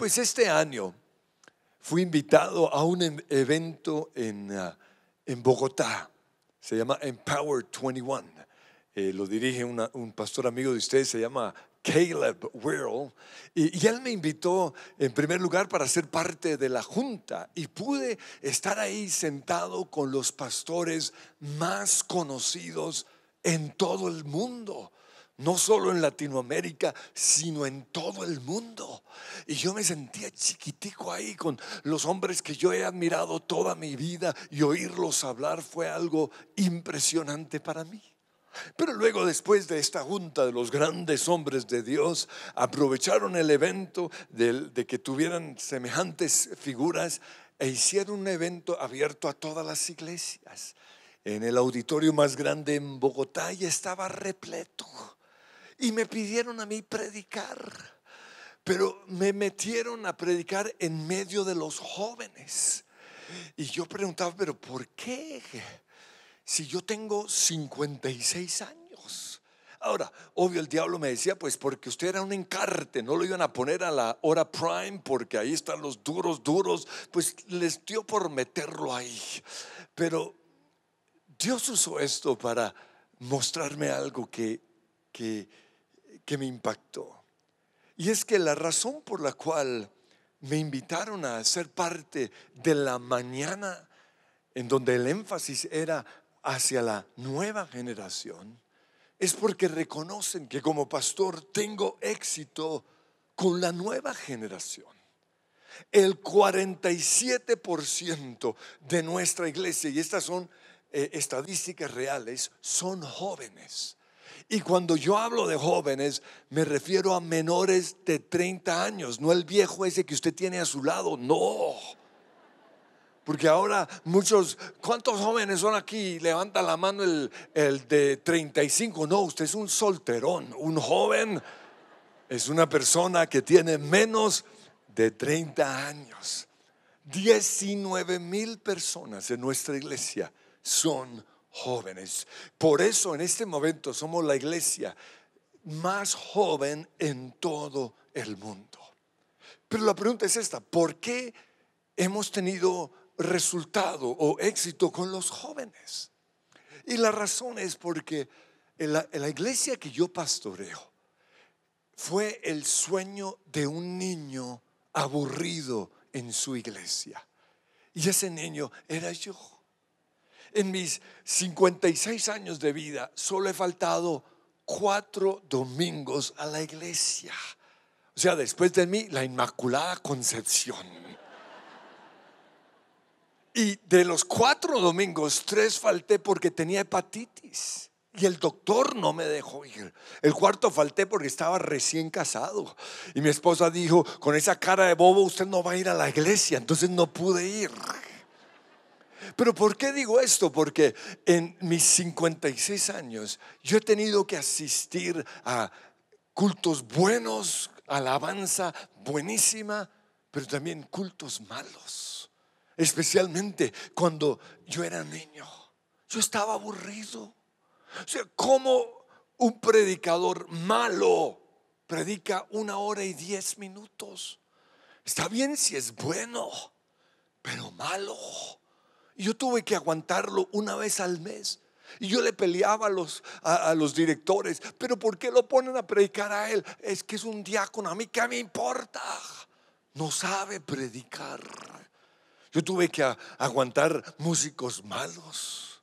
Pues este año fui invitado a un evento ah, en, Bogotá, se llama Empower 21. Eh, lo dirige un pastor amigo de ustedes, se llama Caleb Whirl, y, él me invitó en primer lugar para ser parte de la junta y pude estar ahí sentado con los pastores más conocidos en todo el mundo no solo en Latinoamérica, sino en todo el mundo. Y yo me sentía chiquitico ahí con los hombres que yo he admirado toda mi vida y oírlos hablar fue algo impresionante para mí. Pero luego después de esta junta de los grandes hombres de Dios, aprovecharon el evento de, que tuvieran semejantes figuras e hicieron un evento abierto a todas las iglesias en el auditorio más grande en Bogotá y estaba repleto y me pidieron a mí predicar. Pero me metieron a predicar en medio de los jóvenes. Y yo preguntaba, pero ¿por qué? Si yo tengo 56 años. Ahora, obvio, el diablo me decía, pues porque usted era un encarte, no lo iban a poner a la hora prime porque ahí están los duros, duros, pues les dio por meterlo ahí. Pero Dios usó esto para mostrarme algo que, que que me impactó. Y es que la razón por la cual me invitaron a ser parte de la mañana, en donde el énfasis era hacia la nueva generación, es porque reconocen que como pastor tengo éxito con la nueva generación. El 47% de nuestra iglesia, y estas son eh, estadísticas reales, son jóvenes. Y cuando yo hablo de jóvenes, me refiero a menores de 30 años, no el viejo ese que usted tiene a su lado, no. Porque ahora muchos, ¿cuántos jóvenes son aquí? Levanta la mano el, el de 35. No, usted es un solterón, un joven es una persona que tiene menos de 30 años. 19 mil personas en nuestra iglesia son jóvenes. Por eso en este momento somos la iglesia más joven en todo el mundo. Pero la pregunta es esta, ¿por qué hemos tenido resultado o éxito con los jóvenes? Y la razón es porque la, la iglesia que yo pastoreo fue el sueño de un niño aburrido en su iglesia. Y ese niño era yo en mis 56 años de vida solo he faltado cuatro domingos a la iglesia. O sea, después de mí, la Inmaculada Concepción. Y de los cuatro domingos, tres falté porque tenía hepatitis. Y el doctor no me dejó ir. El cuarto falté porque estaba recién casado. Y mi esposa dijo, con esa cara de bobo, usted no va a ir a la iglesia. Entonces no pude ir. Pero ¿por qué digo esto? Porque en mis 56 años yo he tenido que asistir a cultos buenos, alabanza buenísima, pero también cultos malos. Especialmente cuando yo era niño. Yo estaba aburrido. O sea, ¿cómo un predicador malo predica una hora y diez minutos? Está bien si es bueno, pero malo. Yo tuve que aguantarlo una vez al mes. Y yo le peleaba a los, a, los directores, pero ¿por qué lo ponen a predicar a él? Es que es un diácono, a mí qué me importa. No sabe predicar. Yo tuve que aguantar músicos malos,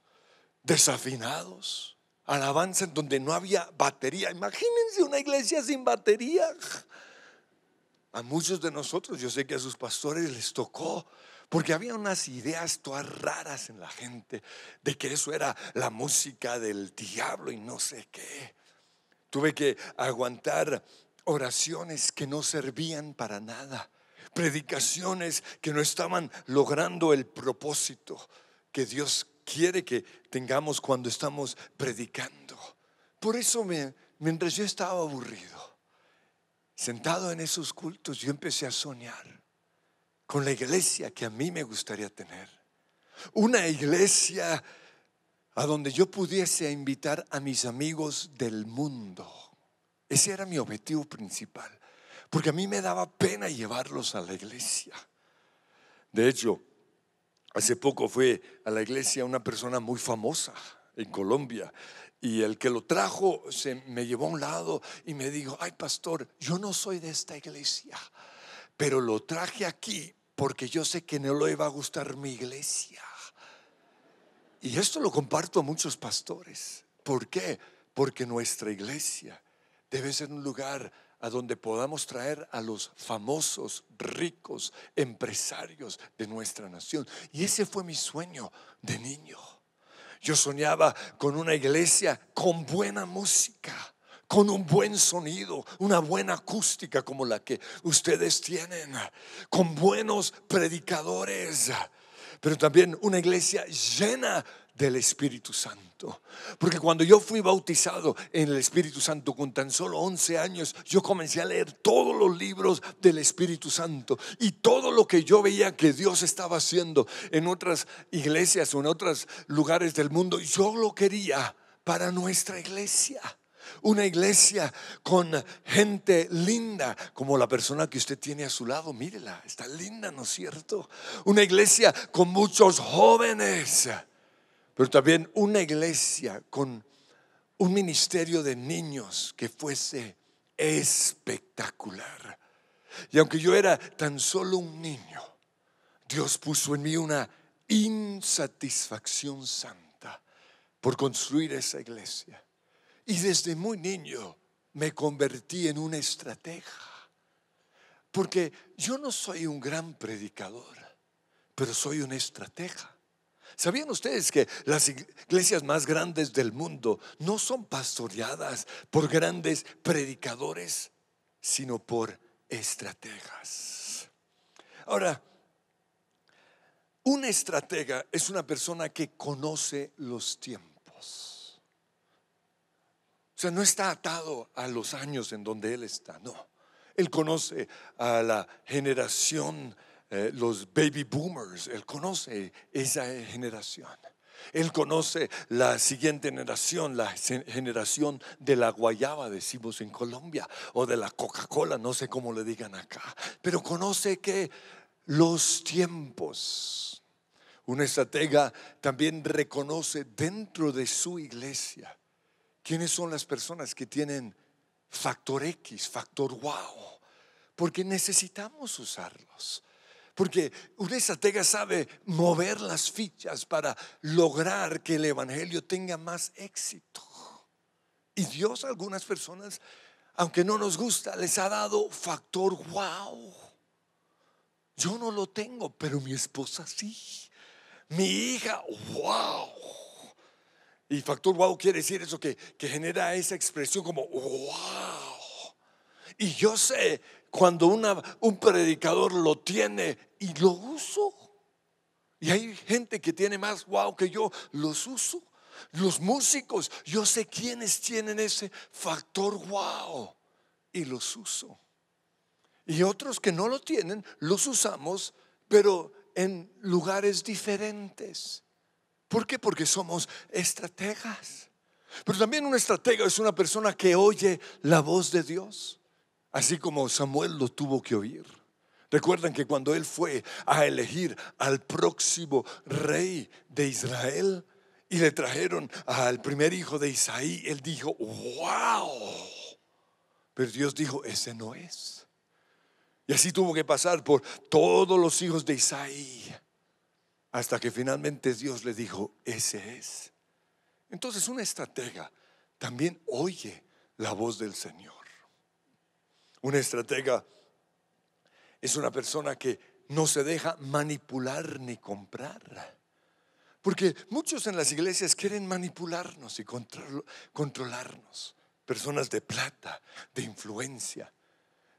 desafinados, alabanzas en donde no había batería. Imagínense una iglesia sin batería. A muchos de nosotros, yo sé que a sus pastores les tocó porque había unas ideas todas raras en la gente de que eso era la música del diablo y no sé qué. Tuve que aguantar oraciones que no servían para nada, predicaciones que no estaban logrando el propósito que Dios quiere que tengamos cuando estamos predicando. Por eso me, mientras yo estaba aburrido, sentado en esos cultos, yo empecé a soñar con la iglesia que a mí me gustaría tener. Una iglesia a donde yo pudiese invitar a mis amigos del mundo. Ese era mi objetivo principal, porque a mí me daba pena llevarlos a la iglesia. De hecho, hace poco fue a la iglesia una persona muy famosa en Colombia y el que lo trajo se me llevó a un lado y me dijo, ay pastor, yo no soy de esta iglesia, pero lo traje aquí porque yo sé que no le va a gustar mi iglesia. Y esto lo comparto a muchos pastores. ¿Por qué? Porque nuestra iglesia debe ser un lugar a donde podamos traer a los famosos, ricos, empresarios de nuestra nación. Y ese fue mi sueño de niño. Yo soñaba con una iglesia con buena música, con un buen sonido, una buena acústica como la que ustedes tienen, con buenos predicadores, pero también una iglesia llena del Espíritu Santo. Porque cuando yo fui bautizado en el Espíritu Santo con tan solo 11 años, yo comencé a leer todos los libros del Espíritu Santo y todo lo que yo veía que Dios estaba haciendo en otras iglesias o en otros lugares del mundo, yo lo quería para nuestra iglesia una iglesia con gente linda, como la persona que usted tiene a su lado, mírela, está linda, ¿no es cierto? Una iglesia con muchos jóvenes, pero también una iglesia con un ministerio de niños que fuese espectacular. Y aunque yo era tan solo un niño, Dios puso en mí una insatisfacción santa por construir esa iglesia. Y desde muy niño me convertí en una estratega, porque yo no soy un gran predicador, pero soy una estratega. ¿Sabían ustedes que las iglesias más grandes del mundo no son pastoreadas por grandes predicadores, sino por estrategas? Ahora, una estratega es una persona que conoce los tiempos. O sea, no está atado a los años en donde Él está, no. Él conoce a la generación, eh, los baby boomers, Él conoce esa generación. Él conoce la siguiente generación, la generación de la guayaba, decimos en Colombia, o de la Coca-Cola, no sé cómo le digan acá, pero conoce que los tiempos. Un estratega también reconoce dentro de su iglesia ¿Quiénes son las personas que tienen factor X, factor wow? Porque necesitamos usarlos. Porque un estratega sabe mover las fichas para lograr que el Evangelio tenga más éxito. Y Dios a algunas personas, aunque no nos gusta, les ha dado factor wow. Yo no lo tengo, pero mi esposa sí. Mi hija, wow y factor wow quiere decir eso que, genera esa expresión como wow. Y yo sé cuando un predicador lo tiene y lo uso. Y hay gente que tiene más wow que yo, los uso. Los músicos, yo sé quiénes tienen ese factor wow y los uso. Y otros que no lo tienen, los usamos, pero en lugares diferentes. ¿Por qué? Porque somos estrategas. Pero también un estratega es una persona que oye la voz de Dios, así como Samuel lo tuvo que oír. Recuerdan que cuando él fue a elegir al próximo rey de Israel y le trajeron al primer hijo de Isaí, él dijo, wow. Pero Dios dijo, ese no es. Y así tuvo que pasar por todos los hijos de Isaí hasta que finalmente Dios le dijo, ese es. Entonces una estratega también oye la voz del Señor. Una estratega es una persona que no se deja manipular ni comprar. Porque muchos en las iglesias quieren manipularnos y controlarnos. Personas de plata, de influencia.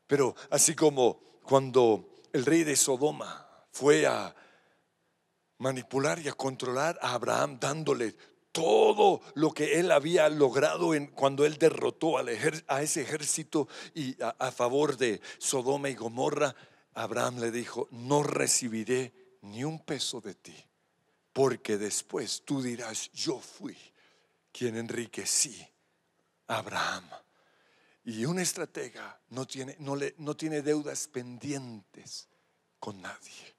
Pero así como cuando el rey de Sodoma fue a manipular y a controlar a Abraham dándole todo lo que él había logrado en, cuando él derrotó a ese ejército y a, favor de Sodoma y Gomorra, Abraham le dijo, no recibiré ni un peso de ti, porque después tú dirás, yo fui quien enriquecí a Abraham. Y un estratega no tiene, no, le, no tiene deudas pendientes con nadie,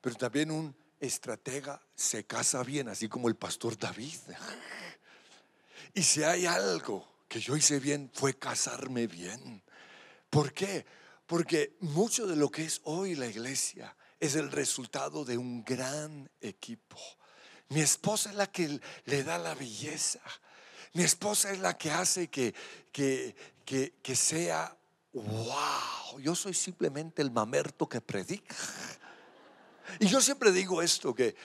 pero también un estratega se casa bien, así como el pastor David. Y si hay algo que yo hice bien, fue casarme bien. ¿Por qué? Porque mucho de lo que es hoy la iglesia es el resultado de un gran equipo. Mi esposa es la que le da la belleza. Mi esposa es la que hace que, que, sea wow. Yo soy simplemente el mamerto que predica. Y yo siempre digo esto, que,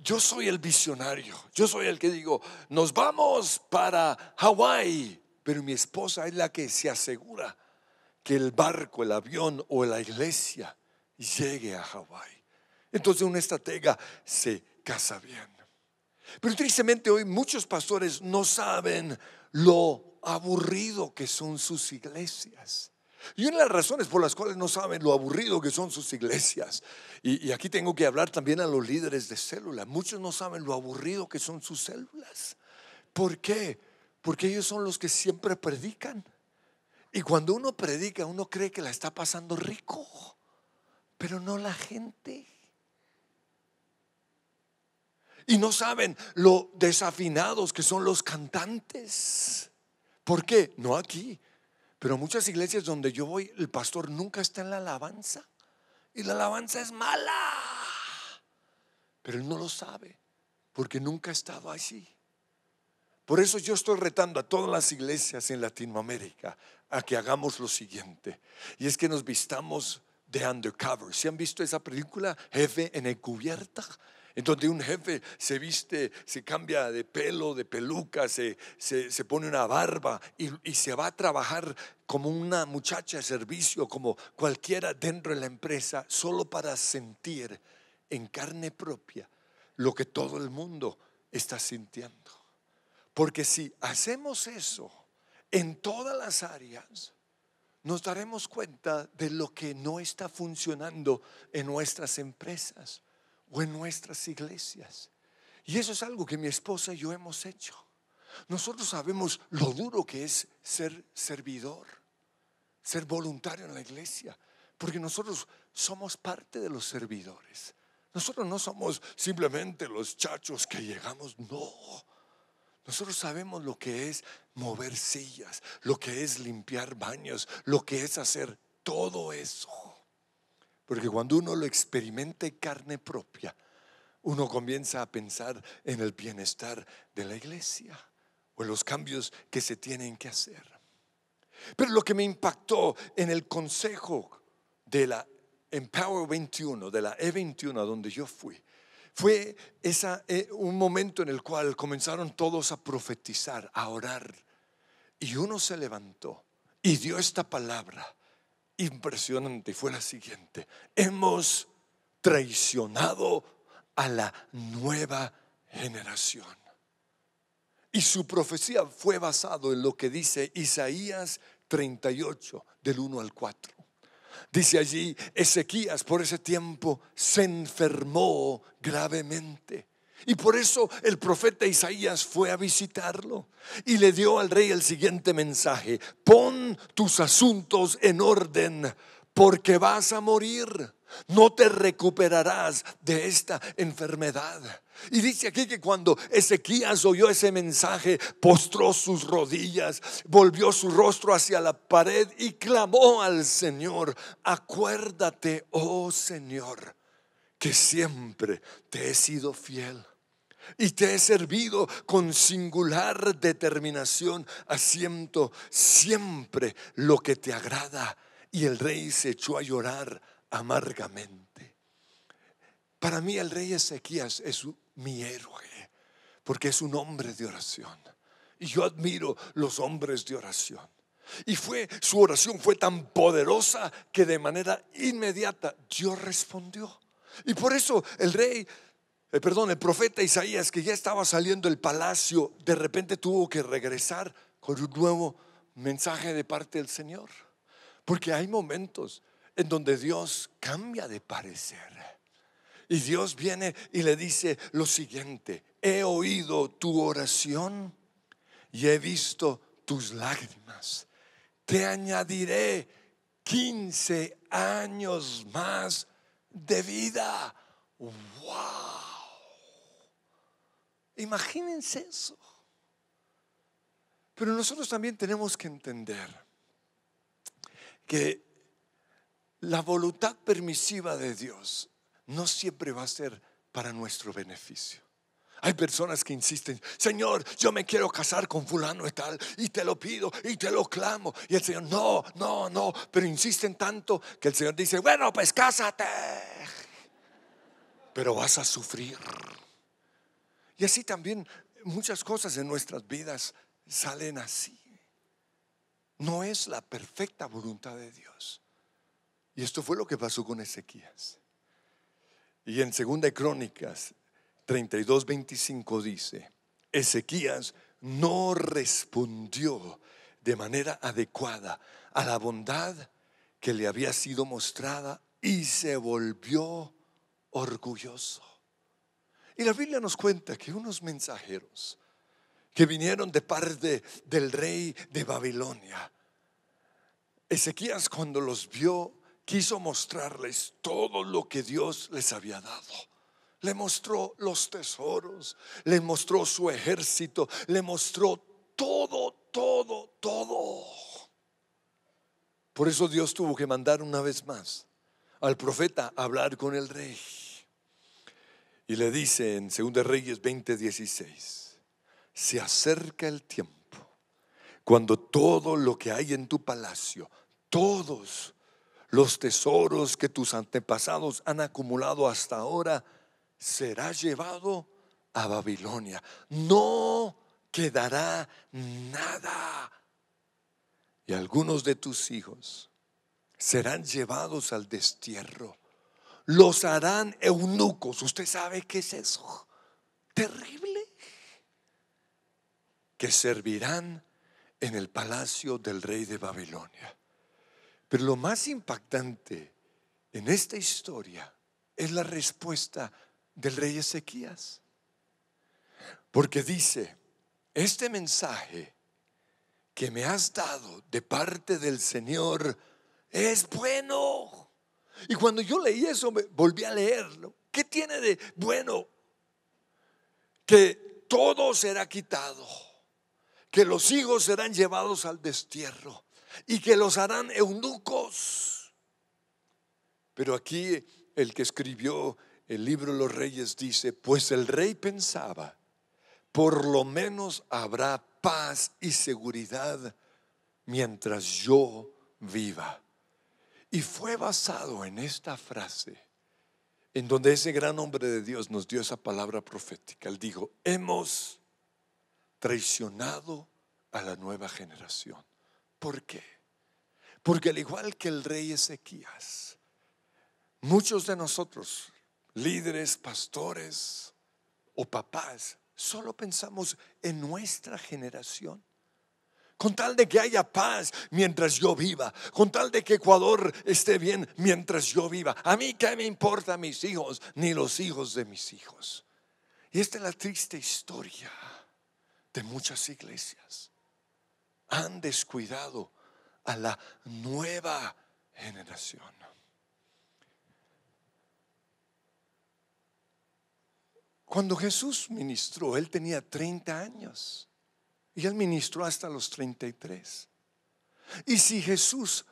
yo soy el visionario, yo soy el que digo, nos vamos para Hawái, pero mi esposa es la que se asegura que el barco, el avión o la iglesia llegue a Hawái. Entonces una estratega se casa bien. Pero tristemente hoy muchos pastores no saben lo aburrido que son sus iglesias. Y una de las razones por las cuales no saben lo aburrido que son sus iglesias, y, aquí tengo que hablar también a los líderes de células. muchos no saben lo aburrido que son sus células. ¿Por qué? Porque ellos son los que siempre predican. Y cuando uno predica, uno cree que la está pasando rico, pero no la gente. Y no saben lo desafinados que son los cantantes. ¿Por qué? No aquí, pero muchas iglesias donde yo voy, el pastor nunca está en la alabanza. Y la alabanza es mala. Pero él no lo sabe, porque nunca ha estado así, Por eso yo estoy retando a todas las iglesias en Latinoamérica a que hagamos lo siguiente. Y es que nos vistamos de undercover. ¿Se han visto esa película, Jefe en encubierta? cubierta? Entonces un jefe se viste, se cambia de pelo, de peluca, se, pone una barba y, se va a trabajar como una muchacha de servicio, como cualquiera dentro de la empresa, solo para sentir en carne propia lo que todo el mundo está sintiendo. Porque si hacemos eso en todas las áreas, nos daremos cuenta de lo que no está funcionando en nuestras empresas o en nuestras iglesias. Y eso es algo que mi esposa y yo hemos hecho. Nosotros sabemos lo duro que es ser servidor, ser voluntario en la iglesia, porque nosotros somos parte de los servidores. Nosotros no somos simplemente los chachos que llegamos, no. Nosotros sabemos lo que es mover sillas, lo que es limpiar baños, lo que es hacer todo eso. Porque cuando uno lo experimenta carne propia, uno comienza a pensar en el bienestar de la iglesia o en los cambios que se tienen que hacer. Pero lo que me impactó en el consejo de la Empower 21, de la E21, donde yo fui, fue esa, eh, un momento en el cual comenzaron todos a profetizar, a orar. Y uno se levantó y dio esta palabra impresionante fue la siguiente. Hemos traicionado a la nueva generación. Y su profecía fue basado en lo que dice Isaías 38, del 1 al 4. Dice allí, Ezequías por ese tiempo se enfermó gravemente y por eso el profeta Isaías fue a visitarlo y le dio al rey el siguiente mensaje, pon tus asuntos en orden porque vas a morir, no te recuperarás de esta enfermedad. Y dice aquí que cuando Ezequías oyó ese mensaje, postró sus rodillas, volvió su rostro hacia la pared y clamó al Señor, acuérdate, oh Señor que siempre te he sido fiel y te he servido con singular determinación, Haciendo siempre lo que te agrada. Y el rey se echó a llorar amargamente. Para mí el rey Ezequías es mi héroe, porque es un hombre de oración. Y yo admiro los hombres de oración. Y fue su oración fue tan poderosa que de manera inmediata Dios respondió. Y por eso el rey, eh, perdón, el profeta Isaías, que ya estaba saliendo del palacio, de repente tuvo que regresar con un nuevo mensaje de parte del Señor. Porque hay momentos en donde Dios cambia de parecer. Y Dios viene y le dice lo siguiente, he oído tu oración y he visto tus lágrimas. Te añadiré 15 años más de vida. ¡Wow! Imagínense eso. Pero nosotros también tenemos que entender que la voluntad permisiva de Dios no siempre va a ser para nuestro beneficio. Hay personas que insisten, Señor, yo me quiero casar con fulano y tal, y te lo pido, y te lo clamo. Y el Señor, no, no, no, pero insisten tanto que el Señor dice, bueno, pues cásate, pero vas a sufrir. Y así también muchas cosas en nuestras vidas salen así. No es la perfecta voluntad de Dios. Y esto fue lo que pasó con Ezequías. Y en Segunda Crónicas 32.25 dice, Ezequías no respondió de manera adecuada a la bondad que le había sido mostrada y se volvió orgulloso. Y la Biblia nos cuenta que unos mensajeros que vinieron de parte del rey de Babilonia, Ezequías cuando los vio quiso mostrarles todo lo que Dios les había dado. Le mostró los tesoros, le mostró su ejército, le mostró todo, todo, todo. Por eso Dios tuvo que mandar una vez más al profeta a hablar con el rey. Y le dice en 2 Reyes 20:16, se acerca el tiempo cuando todo lo que hay en tu palacio, todos los tesoros que tus antepasados han acumulado hasta ahora, será llevado a Babilonia. No quedará nada. Y algunos de tus hijos serán llevados al destierro. Los harán eunucos. ¿Usted sabe qué es eso? Terrible. Que servirán en el palacio del rey de Babilonia. Pero lo más impactante en esta historia es la respuesta del rey Ezequías. Porque dice, este mensaje que me has dado de parte del Señor es bueno. Y cuando yo leí eso, me volví a leerlo. ¿Qué tiene de bueno? Que todo será quitado, que los hijos serán llevados al destierro y que los harán eunucos. Pero aquí el que escribió el libro de los reyes dice, pues el rey pensaba, por lo menos habrá paz y seguridad mientras yo viva. Y fue basado en esta frase, en donde ese gran hombre de Dios nos dio esa palabra profética. Él dijo, hemos traicionado a la nueva generación. ¿Por qué? Porque al igual que el rey Ezequías, muchos de nosotros líderes, pastores o papás, solo pensamos en nuestra generación. Con tal de que haya paz mientras yo viva, con tal de que Ecuador esté bien mientras yo viva. A mí qué me importa mis hijos ni los hijos de mis hijos. Y esta es la triste historia de muchas iglesias. Han descuidado a la nueva generación. Cuando Jesús ministró, él tenía 30 años y él ministró hasta los 33. Y si Jesús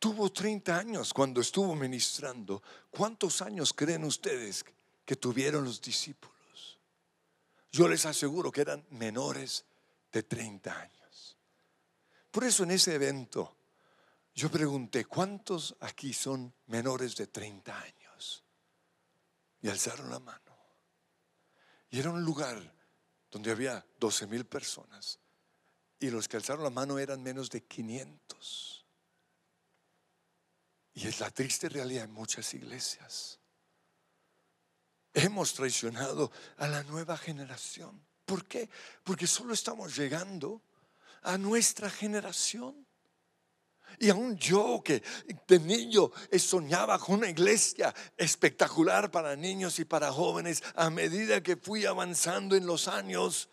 tuvo 30 años cuando estuvo ministrando, ¿cuántos años creen ustedes que tuvieron los discípulos? Yo les aseguro que eran menores de 30 años. Por eso en ese evento yo pregunté, ¿cuántos aquí son menores de 30 años? Y alzaron la mano era un lugar donde había 12 mil personas. Y los que alzaron la mano eran menos de 500. Y es la triste realidad en muchas iglesias. Hemos traicionado a la nueva generación. ¿Por qué? Porque solo estamos llegando a nuestra generación. Y aún yo que de niño soñaba con una iglesia espectacular para niños y para jóvenes, a medida que fui avanzando en los años,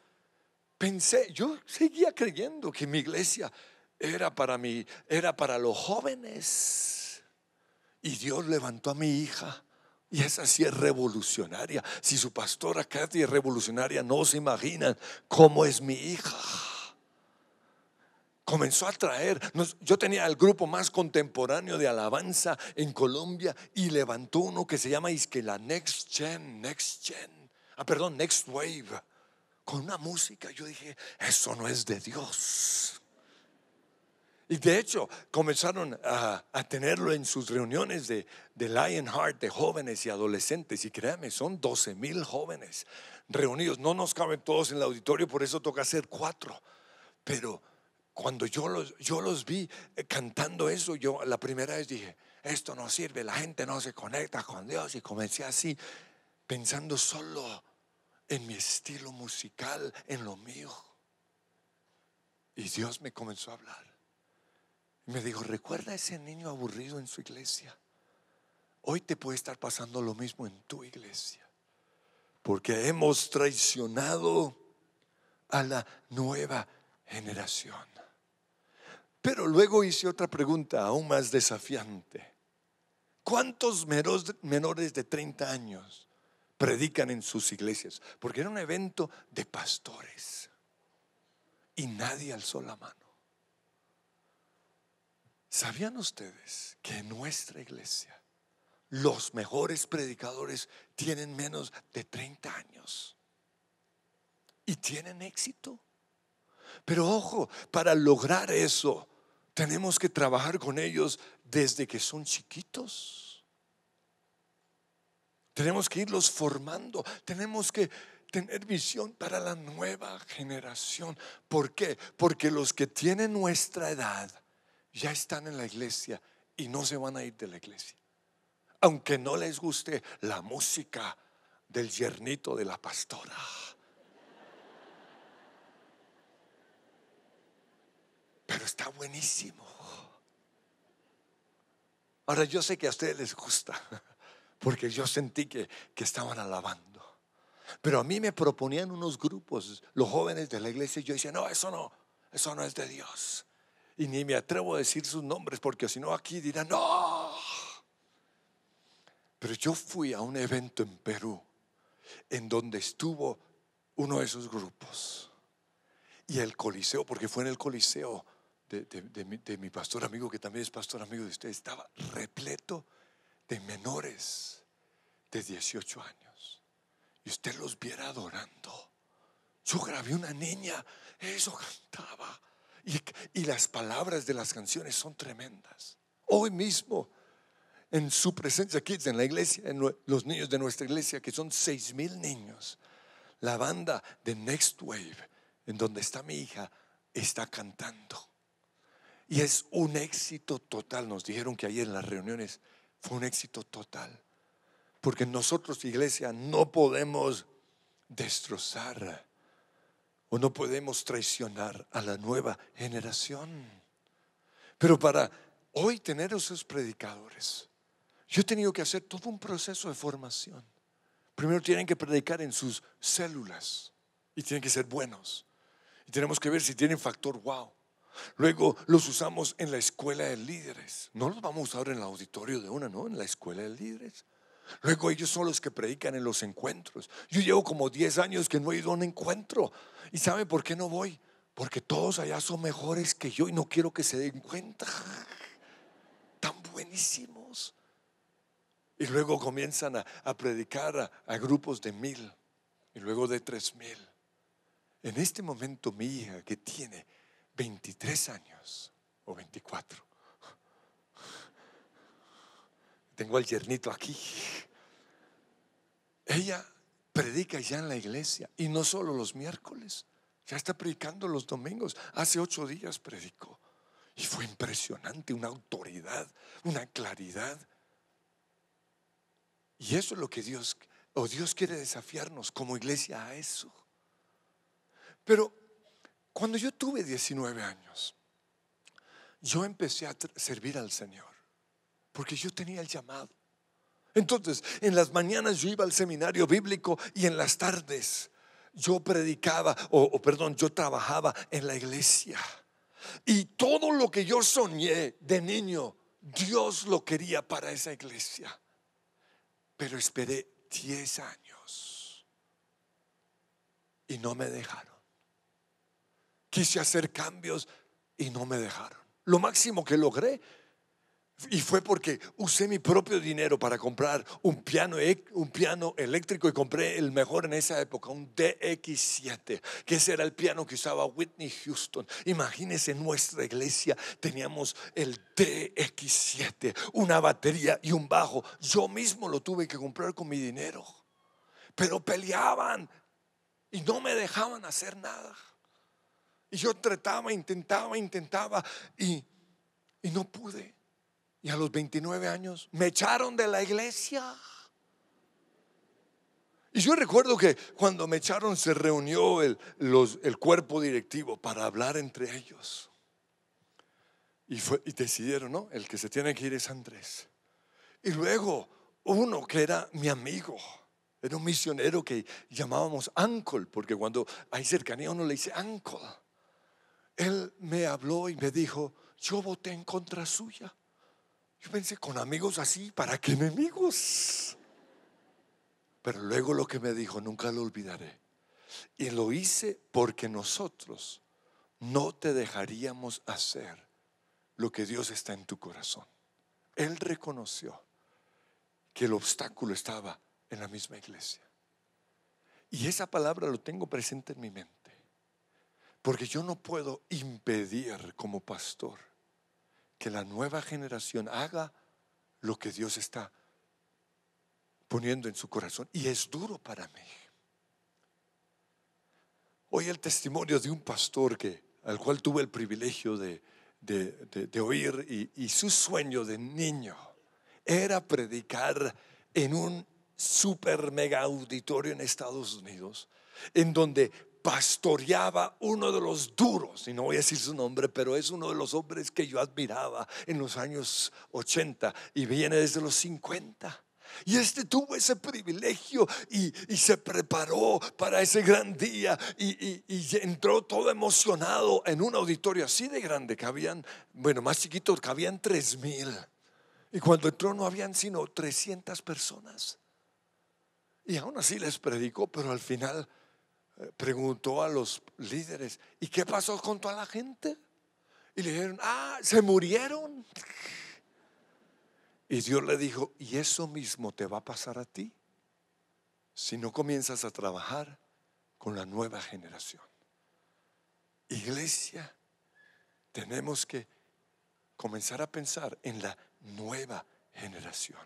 pensé, yo seguía creyendo que mi iglesia era para mí, era para los jóvenes. Y Dios levantó a mi hija. Y esa sí es revolucionaria. Si su pastora Kathy es revolucionaria, no se imaginan cómo es mi hija comenzó a traer. yo tenía el grupo más contemporáneo de alabanza en Colombia y levantó uno que se llama Isquela Next Gen, Next Gen, ah, perdón, Next Wave, con una música. Yo dije, eso no es de Dios. Y de hecho, comenzaron a, tenerlo en sus reuniones de, de Lionheart, de jóvenes y adolescentes. Y créame son 12 mil jóvenes reunidos. No nos caben todos en el auditorio, por eso toca hacer cuatro. Pero cuando yo los, yo los vi eh, cantando eso, yo la primera vez dije, esto no sirve, la gente no se conecta con Dios y comencé así, pensando solo en mi estilo musical, en lo mío. Y Dios me comenzó a hablar. Me dijo, recuerda ese niño aburrido en su iglesia. Hoy te puede estar pasando lo mismo en tu iglesia. Porque hemos traicionado a la nueva generación. Pero luego hice otra pregunta aún más desafiante. ¿Cuántos menores de 30 años predican en sus iglesias? Porque era un evento de pastores y nadie alzó la mano. ¿Sabían ustedes que en nuestra iglesia los mejores predicadores tienen menos de 30 años? Y tienen éxito. Pero ojo, para lograr eso tenemos que trabajar con ellos desde que son chiquitos. Tenemos que irlos formando. Tenemos que tener visión para la nueva generación. ¿Por qué? Porque los que tienen nuestra edad ya están en la iglesia y no se van a ir de la iglesia. Aunque no les guste la música del yernito de la pastora pero está buenísimo. Ahora yo sé que a ustedes les gusta, porque yo sentí que, estaban alabando. Pero a mí me proponían unos grupos, los jóvenes de la iglesia, y yo decía, no, eso no, eso no es de Dios. Y ni me atrevo a decir sus nombres, porque si no aquí dirán, no. Pero yo fui a un evento en Perú, en donde estuvo uno de esos grupos. Y el Coliseo, porque fue en el Coliseo, de, mi, pastor amigo, que también es pastor amigo de usted, estaba repleto de menores de 18 años. Y usted los viera adorando. Yo grabé una niña, eso cantaba. Y, las palabras de las canciones son tremendas. Hoy mismo, en su presencia aquí en la iglesia, en los niños de nuestra iglesia, que son seis mil niños, la banda de Next Wave, en donde está mi hija, está cantando. Y es un éxito total. Nos dijeron que ayer en las reuniones fue un éxito total. Porque nosotros, iglesia, no podemos destrozar o no podemos traicionar a la nueva generación. Pero para hoy tener esos predicadores, yo he tenido que hacer todo un proceso de formación. Primero tienen que predicar en sus células y tienen que ser buenos. Y tenemos que ver si tienen factor wow. Luego los usamos en la escuela de líderes. No los vamos a usar en el auditorio de una, no, en la escuela de líderes. Luego ellos son los que predican en los encuentros. Yo llevo como 10 años que no he ido a un encuentro. ¿Y sabe por qué no voy? Porque todos allá son mejores que yo y no quiero que se den cuenta. Tan buenísimos. Y luego comienzan a, predicar a grupos de mil y luego de tres mil. En este momento mi hija que tiene 23 años o 24. Tengo al yernito aquí. Ella predica ya en la iglesia y no solo los miércoles, ya está predicando los domingos. Hace ocho días predicó y fue impresionante, una autoridad, una claridad. Y eso es lo que Dios, o Dios quiere desafiarnos como iglesia a eso. Pero cuando yo tuve 19 años, yo empecé a servir al Señor, porque yo tenía el llamado. Entonces, en las mañanas yo iba al seminario bíblico y en las tardes yo predicaba, o, perdón, yo trabajaba en la iglesia. Y todo lo que yo soñé de niño, Dios lo quería para esa iglesia. Pero esperé 10 años y no me dejaron quise hacer cambios y no me dejaron. Lo máximo que logré y fue porque usé mi propio dinero para comprar un piano, e, un piano eléctrico y compré el mejor en esa época, un DX7, que ese era el piano que usaba Whitney Houston. Imagínense, en nuestra iglesia teníamos el DX7, una batería y un bajo. Yo mismo lo tuve que comprar con mi dinero, pero peleaban y no me dejaban hacer nada. Y yo trataba, intentaba, intentaba y, no pude. Y a los 29 años me echaron de la iglesia. Y yo recuerdo que cuando me echaron se reunió el, cuerpo directivo para hablar entre ellos. Y, fue, y decidieron, ¿no? El que se tiene que ir es Andrés. Y luego uno que era mi amigo, era un misionero que llamábamos Ancol, porque cuando hay cercanía uno le dice Ancol él me habló y me dijo, yo voté en contra suya. Yo pensé, con amigos así, ¿para qué enemigos? Pero luego lo que me dijo, nunca lo olvidaré. Y lo hice porque nosotros no te dejaríamos hacer lo que Dios está en tu corazón. Él reconoció que el obstáculo estaba en la misma iglesia. Y esa palabra lo tengo presente en mi mente. Porque yo no puedo impedir como pastor que la nueva generación haga lo que Dios está poniendo en su corazón. Y es duro para mí. Hoy el testimonio de un pastor que, al cual tuve el privilegio de, oír y, y su sueño de niño era predicar en un super mega auditorio en Estados Unidos, en donde pastoreaba uno de los duros, y no voy a decir su nombre, pero es uno de los hombres que yo admiraba en los años 80 y viene desde los 50. Y este tuvo ese privilegio y, se preparó para ese gran día y, entró todo emocionado en un auditorio así de grande, que habían, bueno, más Que que tres 3000 Y cuando entró no habían sino 300 personas. Y aún así les predicó, pero al final preguntó a los líderes, ¿y qué pasó con toda la gente? Y le dijeron, ah, se murieron. Y Dios le dijo, y eso mismo te va a pasar a ti si no comienzas a trabajar con la nueva generación. Iglesia, tenemos que comenzar a pensar en la nueva generación.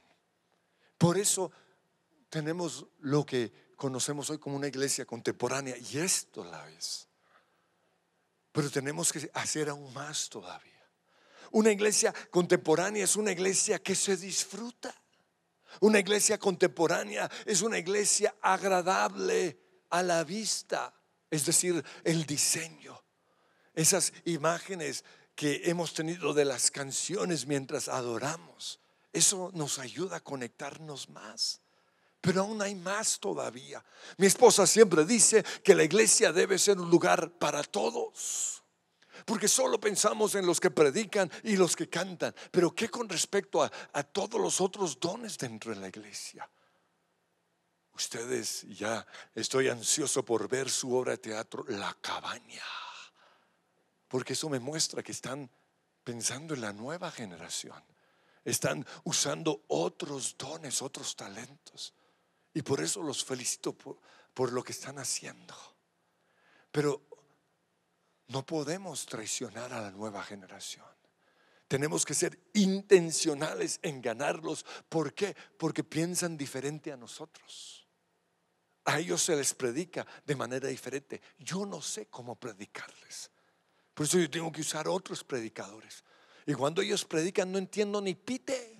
Por eso tenemos lo que conocemos hoy como una iglesia contemporánea, y esto la es. Pero tenemos que hacer aún más todavía. Una iglesia contemporánea es una iglesia que se disfruta. Una iglesia contemporánea es una iglesia agradable a la vista, es decir, el diseño. Esas imágenes que hemos tenido de las canciones mientras adoramos, eso nos ayuda a conectarnos más. Pero aún hay más todavía. Mi esposa siempre dice que la iglesia debe ser un lugar para todos. Porque solo pensamos en los que predican y los que cantan. Pero ¿qué con respecto a, a todos los otros dones dentro de la iglesia? Ustedes ya estoy ansioso por ver su obra de teatro, La Cabaña. Porque eso me muestra que están pensando en la nueva generación. Están usando otros dones, otros talentos. Y por eso los felicito por, lo que están haciendo. Pero no podemos traicionar a la nueva generación. Tenemos que ser intencionales en ganarlos. ¿Por qué? Porque piensan diferente a nosotros. A ellos se les predica de manera diferente. Yo no sé cómo predicarles. Por eso yo tengo que usar otros predicadores. Y cuando ellos predican no entiendo ni pite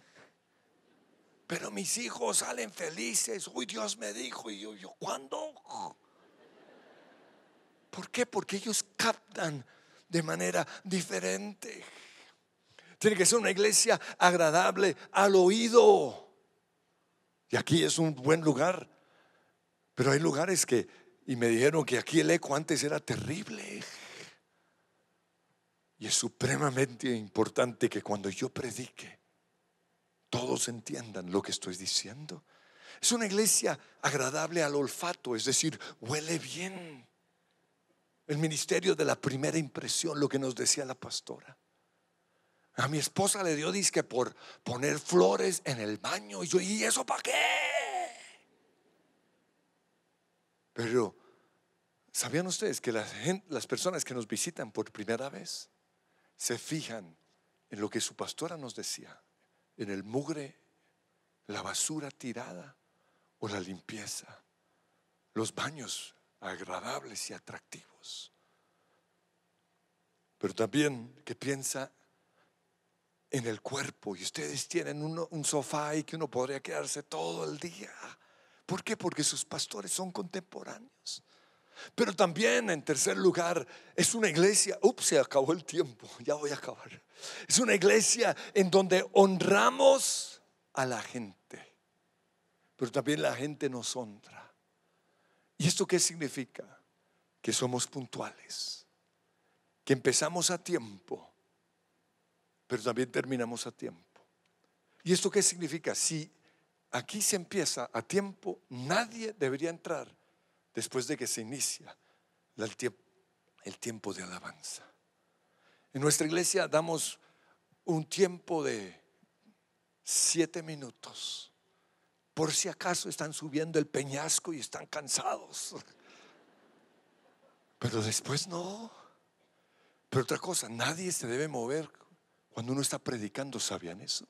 pero mis hijos salen felices. Uy, Dios me dijo, y yo, yo ¿cuándo? ¿Por qué? Porque ellos captan de manera diferente. Tiene que ser una iglesia agradable al oído. Y aquí es un buen lugar. Pero hay lugares que, y me dijeron que aquí el eco antes era terrible. Y es supremamente importante que cuando yo predique, todos entiendan lo que estoy diciendo. Es una iglesia agradable al olfato, es decir, huele bien. El ministerio de la primera impresión, lo que nos decía la pastora. A mi esposa le dio disque por poner flores en el baño. Y yo, ¿y eso para qué? Pero, ¿sabían ustedes que las, las personas que nos visitan por primera vez se fijan en lo que su pastora nos decía? en el mugre, la basura tirada o la limpieza, los baños agradables y atractivos. Pero también que piensa en el cuerpo y ustedes tienen un sofá y que uno podría quedarse todo el día. ¿Por qué? Porque sus pastores son contemporáneos. Pero también, en tercer lugar, es una iglesia, ups, se acabó el tiempo, ya voy a acabar. Es una iglesia en donde honramos a la gente, pero también la gente nos honra. ¿Y esto qué significa? Que somos puntuales, que empezamos a tiempo, pero también terminamos a tiempo. ¿Y esto qué significa? Si aquí se empieza a tiempo, nadie debería entrar después de que se inicia el tiempo, de alabanza. En nuestra iglesia damos un tiempo de siete minutos, por si acaso están subiendo el peñasco y están cansados. Pero después no. Pero otra cosa, nadie se debe mover cuando uno está predicando, ¿sabían eso?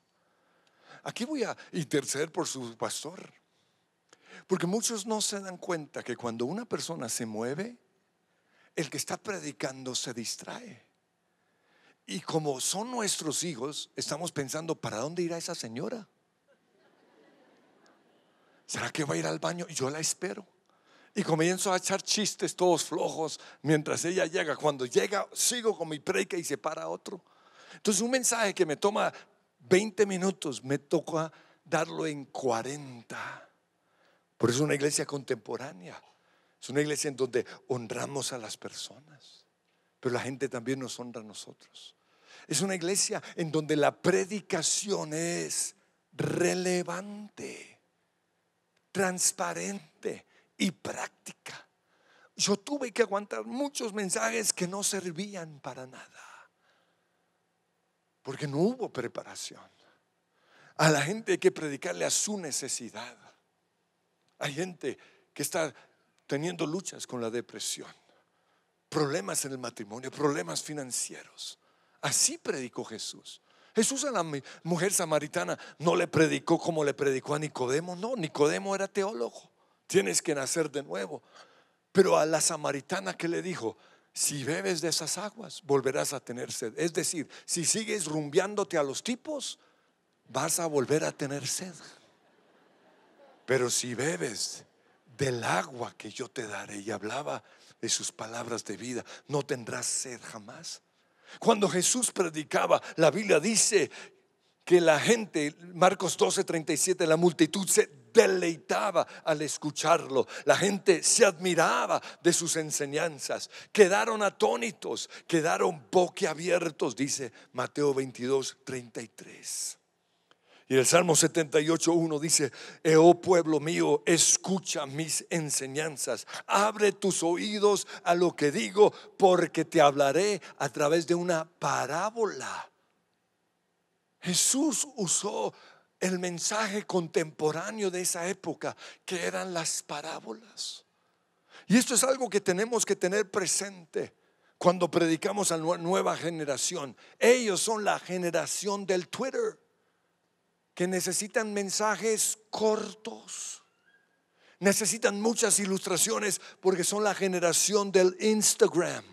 Aquí voy a interceder por su pastor. Porque muchos no se dan cuenta que cuando una persona se mueve, el que está predicando se distrae. Y como son nuestros hijos, estamos pensando, ¿para dónde irá esa señora? ¿Será que va a ir al baño? Yo la espero. Y comienzo a echar chistes todos flojos mientras ella llega. Cuando llega, sigo con mi predica y se para otro. Entonces un mensaje que me toma 20 minutos, me toca darlo en 40. Por eso es una iglesia contemporánea. Es una iglesia en donde honramos a las personas, pero la gente también nos honra a nosotros. Es una iglesia en donde la predicación es relevante, transparente y práctica. Yo tuve que aguantar muchos mensajes que no servían para nada, porque no hubo preparación. A la gente hay que predicarle a su necesidad hay gente que está teniendo luchas con la depresión, problemas en el matrimonio, problemas financieros. Así predicó Jesús. Jesús a la mujer samaritana no le predicó como le predicó a Nicodemo. No, Nicodemo era teólogo. Tienes que nacer de nuevo. Pero a la samaritana que le dijo, si bebes de esas aguas, volverás a tener sed. Es decir, si sigues rumbiándote a los tipos, vas a volver a tener sed. Pero si bebes del agua que yo te daré, y hablaba de sus palabras de vida, no tendrás sed jamás. Cuando Jesús predicaba, la Biblia dice que la gente, Marcos 12, 37, la multitud se deleitaba al escucharlo, la gente se admiraba de sus enseñanzas, quedaron atónitos, quedaron boquiabiertos, dice Mateo 22, 33. Y el Salmo 78.1 dice, eh, oh pueblo mío, escucha mis enseñanzas, abre tus oídos a lo que digo, porque te hablaré a través de una parábola. Jesús usó el mensaje contemporáneo de esa época, que eran las parábolas. Y esto es algo que tenemos que tener presente cuando predicamos a la nueva generación. Ellos son la generación del Twitter que necesitan mensajes cortos. Necesitan muchas ilustraciones porque son la generación del Instagram.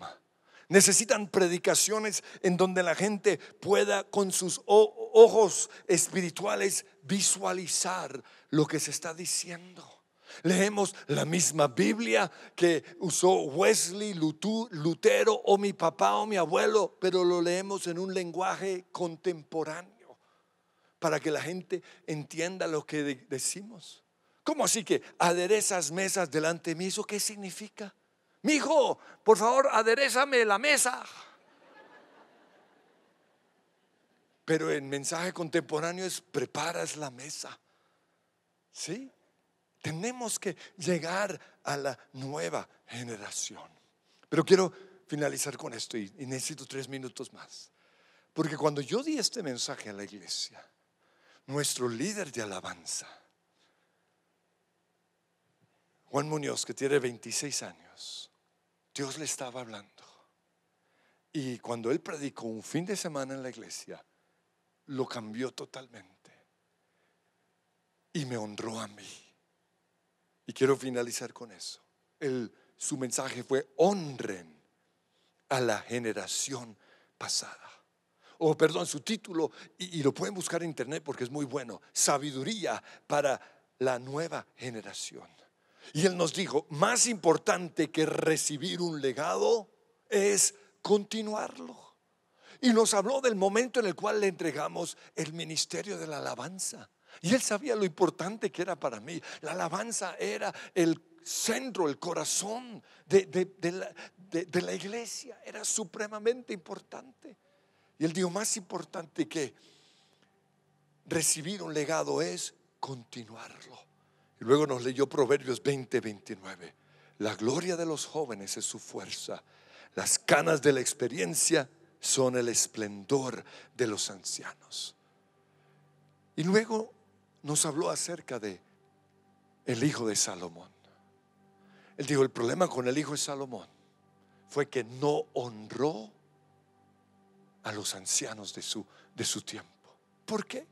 Necesitan predicaciones en donde la gente pueda con sus ojos espirituales visualizar lo que se está diciendo. Leemos la misma Biblia que usó Wesley, Lutero o mi papá o mi abuelo, pero lo leemos en un lenguaje contemporáneo para que la gente entienda lo que decimos. ¿Cómo así que aderezas mesas delante de mí? ¿Eso qué significa? Mi hijo, por favor, aderezame la mesa. Pero el mensaje contemporáneo es preparas la mesa. ¿Sí? Tenemos que llegar a la nueva generación. Pero quiero finalizar con esto y necesito tres minutos más. Porque cuando yo di este mensaje a la iglesia, nuestro líder de alabanza. Juan Muñoz, que tiene 26 años, Dios le estaba hablando. Y cuando él predicó un fin de semana en la iglesia, lo cambió totalmente. Y me honró a mí. Y quiero finalizar con eso. El, su mensaje fue honren a la generación pasada o perdón, su título, y, lo pueden buscar en internet porque es muy bueno, sabiduría para la nueva generación. Y él nos dijo, más importante que recibir un legado es continuarlo. Y nos habló del momento en el cual le entregamos el ministerio de la alabanza. Y él sabía lo importante que era para mí. La alabanza era el centro, el corazón de, de la iglesia. Era supremamente importante. Y él dijo, más importante que recibir un legado es continuarlo. Y luego nos leyó Proverbios 20, 29. La gloria de los jóvenes es su fuerza. Las canas de la experiencia son el esplendor de los ancianos. Y luego nos habló acerca de el hijo de Salomón. Él dijo, el problema con el hijo de Salomón fue que no honró a los ancianos de su, de su tiempo. ¿Por qué?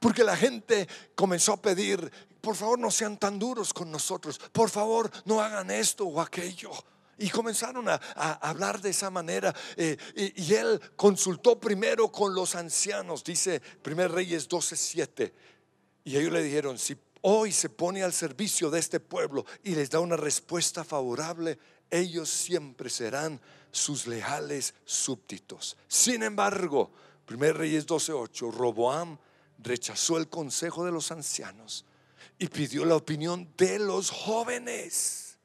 Porque la gente comenzó a pedir, por favor no sean tan duros con nosotros, por favor no hagan esto o aquello. Y comenzaron a, hablar de esa manera. Eh, y, él consultó primero con los ancianos, dice 1 Reyes 12:7. Y ellos le dijeron: Si hoy se pone al servicio de este pueblo y les da una respuesta favorable, ellos siempre serán sus leales súbditos. Sin embargo, 1 Reyes 12:8, Roboam rechazó el consejo de los ancianos y pidió la opinión de los jóvenes.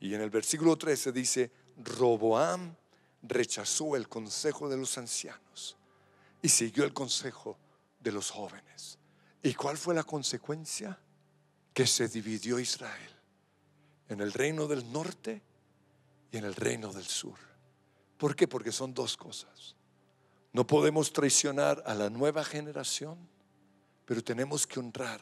Y en el versículo 13 dice, Roboam rechazó el consejo de los ancianos y siguió el consejo de los jóvenes. ¿Y cuál fue la consecuencia? Que se dividió Israel en el reino del norte y en el reino del sur. ¿Por qué? Porque son dos cosas. No podemos traicionar a la nueva generación, pero tenemos que honrar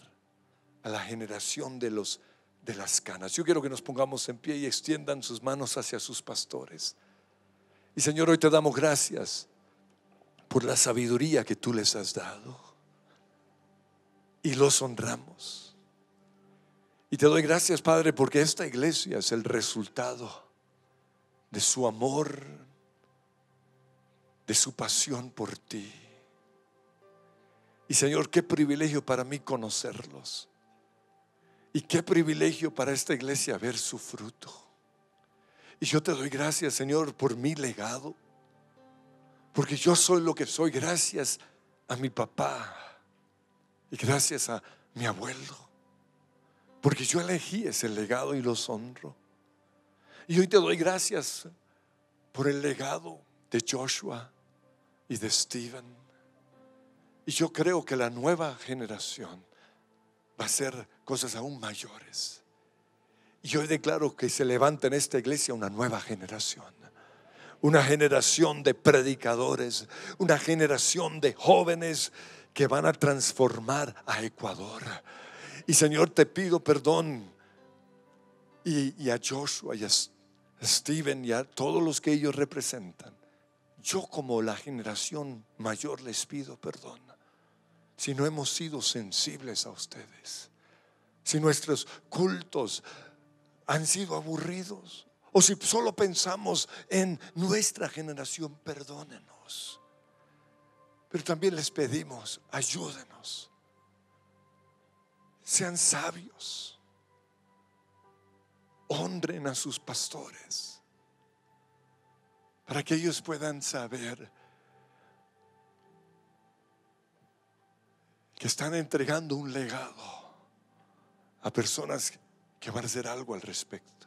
a la generación de los de las canas. Yo quiero que nos pongamos en pie y extiendan sus manos hacia sus pastores. Y Señor, hoy te damos gracias por la sabiduría que tú les has dado. Y los honramos. Y te doy gracias, Padre, porque esta iglesia es el resultado de su amor, de su pasión por ti. Y Señor, qué privilegio para mí conocerlos. Y qué privilegio para esta iglesia ver su fruto. Y yo te doy gracias, Señor, por mi legado. Porque yo soy lo que soy gracias a mi papá y gracias a mi abuelo. Porque yo elegí ese legado y los honro. Y hoy te doy gracias por el legado de Joshua y de Stephen. Y yo creo que la nueva generación va a hacer cosas aún mayores. Y hoy declaro que se levanta en esta iglesia una nueva generación una generación de predicadores, una generación de jóvenes que van a transformar a Ecuador. Y Señor, te pido perdón y, y a Joshua y a Steven y a todos los que ellos representan, yo como la generación mayor les pido perdón si no hemos sido sensibles a ustedes, si nuestros cultos han sido aburridos o si solo pensamos en nuestra generación, perdónenos. Pero también les pedimos, ayúdenos, sean sabios honren a sus pastores, para que ellos puedan saber que están entregando un legado a personas que van a hacer algo al respecto.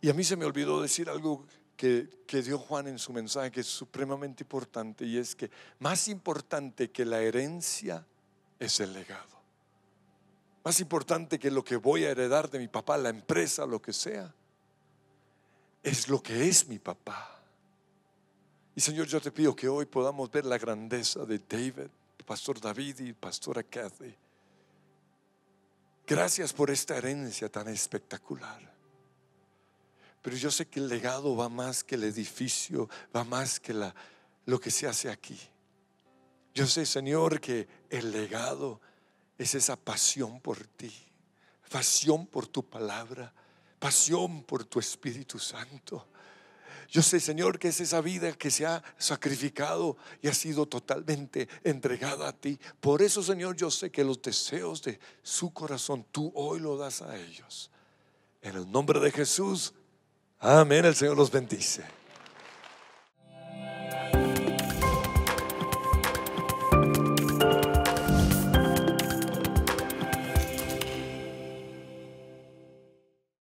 Y a mí se me olvidó decir algo que, que, dio Juan en su mensaje, que es supremamente importante, y es que más importante que la herencia es el legado más importante que lo que voy a heredar de mi papá, la empresa, lo que sea, es lo que es mi papá. Y Señor, yo te pido que hoy podamos ver la grandeza de David, Pastor David y Pastora Kathy. Gracias por esta herencia tan espectacular. Pero yo sé que el legado va más que el edificio, va más que la, lo que se hace aquí. Yo sé, Señor, que el legado es esa pasión por ti, pasión por tu palabra, pasión por tu Espíritu Santo. Yo sé, Señor, que es esa vida que se ha sacrificado y ha sido totalmente entregada a ti. Por eso, Señor, yo sé que los deseos de su corazón tú hoy lo das a ellos. En el nombre de Jesús. Amén. El Señor los bendice.